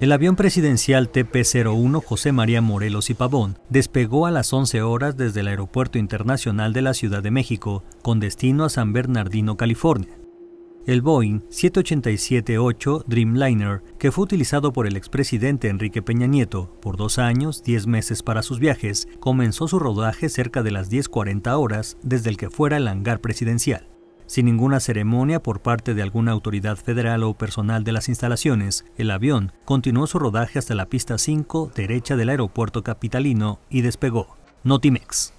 El avión presidencial TP-01 José María Morelos y Pavón despegó a las 11 horas desde el Aeropuerto Internacional de la Ciudad de México con destino a San Bernardino, California. El Boeing 787-8 Dreamliner, que fue utilizado por el expresidente Enrique Peña Nieto por dos años, diez meses para sus viajes, comenzó su rodaje cerca de las 10.40 horas desde el que fuera el hangar presidencial. Sin ninguna ceremonia por parte de alguna autoridad federal o personal de las instalaciones, el avión continuó su rodaje hasta la pista 5 derecha del aeropuerto capitalino y despegó. Notimex.